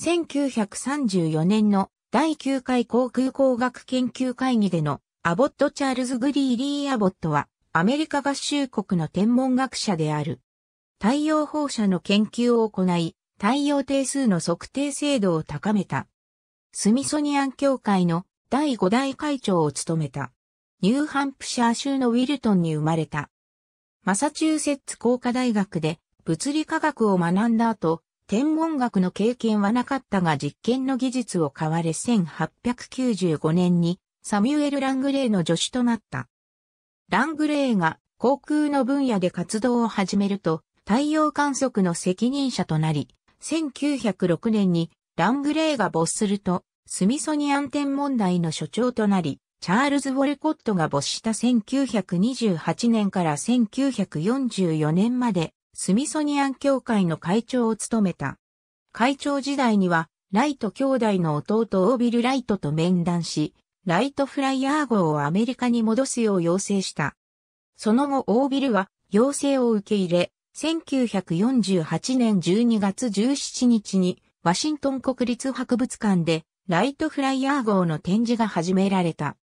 1934年の第9回航空工学研究会議でのアボット・チャールズ・グリーリー・アボットはアメリカ合衆国の天文学者である。太陽放射の研究を行い、太陽定数の測定精度を高めた。スミソニアン協会の第5代会長を務めた。ニューハンプシャー州のウィルトンに生まれた。マサチューセッツ工科大学で物理科学を学んだ後、天文学の経験はなかったが実験の技術を買われ1895年にサミュエル・ラングレーの助手となった。ラングレーが航空の分野で活動を始めると太陽観測の責任者となり、1906年にラングレーが没するとスミソニアン天問題の所長となり、チャールズ・ウォルコットが没した1928年から1944年までスミソニアン協会の会長を務めた。会長時代には、ライト兄弟の弟オービル・ライトと面談し、ライトフライヤー号をアメリカに戻すよう要請した。その後オービルは要請を受け入れ、1948年12月17日にワシントン国立博物館でライトフライヤー号の展示が始められた。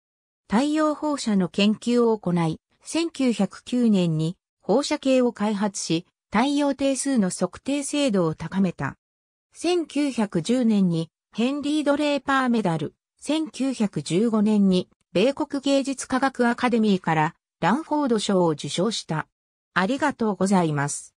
太陽放射の研究を行い、1909年に放射系を開発し、対応定数の測定精度を高めた。1910年にヘンリー・ドレーパーメダル、1915年に米国芸術科学アカデミーからランフォード賞を受賞した。ありがとうございます。